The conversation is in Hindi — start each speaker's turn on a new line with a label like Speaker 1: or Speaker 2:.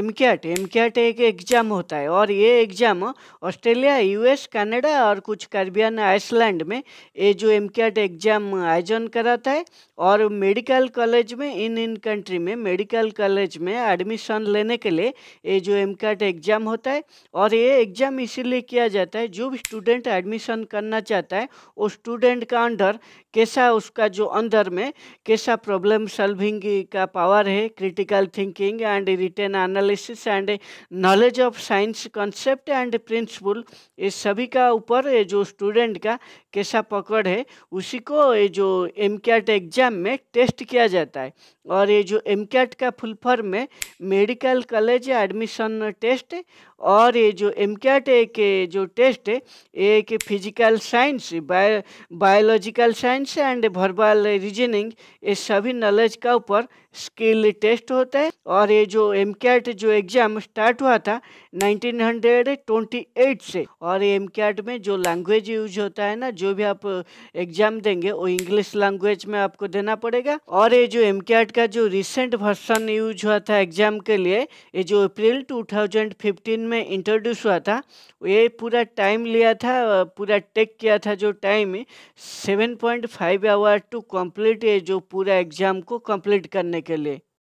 Speaker 1: एम कैट एम कैट एक एग्ज़ाम होता है और ये एग्ज़ाम ऑस्ट्रेलिया यूएस कनाडा और कुछ कैरबियन आइसलैंड में ये जो एम कैट एग्ज़ाम आयोजन कराता है और मेडिकल कॉलेज में इन इन कंट्री में मेडिकल कॉलेज में एडमिशन लेने के लिए ये जो एम कैट एग्ज़ाम होता है और ये एग्ज़ाम इसीलिए किया जाता है जो भी स्टूडेंट एडमिशन करना चाहता है वो स्टूडेंट का अंडर कैसा उसका जो अंदर में कैसा प्रॉब्लम सॉल्विंग का पावर है critical thinking and return analysis analysis and knowledge of science concept and principle ये सभी का ऊपर जो स्टूडेंट का कैसा पकड़ है उसी को ये जो एम एग्ज़ाम में टेस्ट किया जाता है और ये जो एम का फुल फॉर्म में मेडिकल कॉलेज एडमिशन टेस्ट और ये जो एम एक जो टेस्ट है एक physical science biological science and verbal reasoning ये सभी नॉलेज का ऊपर स्किल टेस्ट होता है और ये जो एम जो एग्ज़ाम स्टार्ट हुआ था 1928 से और एम कैट में जो लैंग्वेज यूज होता है ना जो भी आप एग्ज़ाम uh, देंगे वो इंग्लिश लैंग्वेज में आपको देना पड़ेगा और ये जो एम कैट का जो रिसेंट वर्सन यूज हुआ था एग्ज़ाम के लिए ये जो अप्रैल 2015 में इंट्रोड्यूस हुआ था ये पूरा टाइम लिया था uh, पूरा टेक किया था जो time seven point five hour to complete ये जो पूरा एग्ज़ाम को कम्प्लीट करने के लिए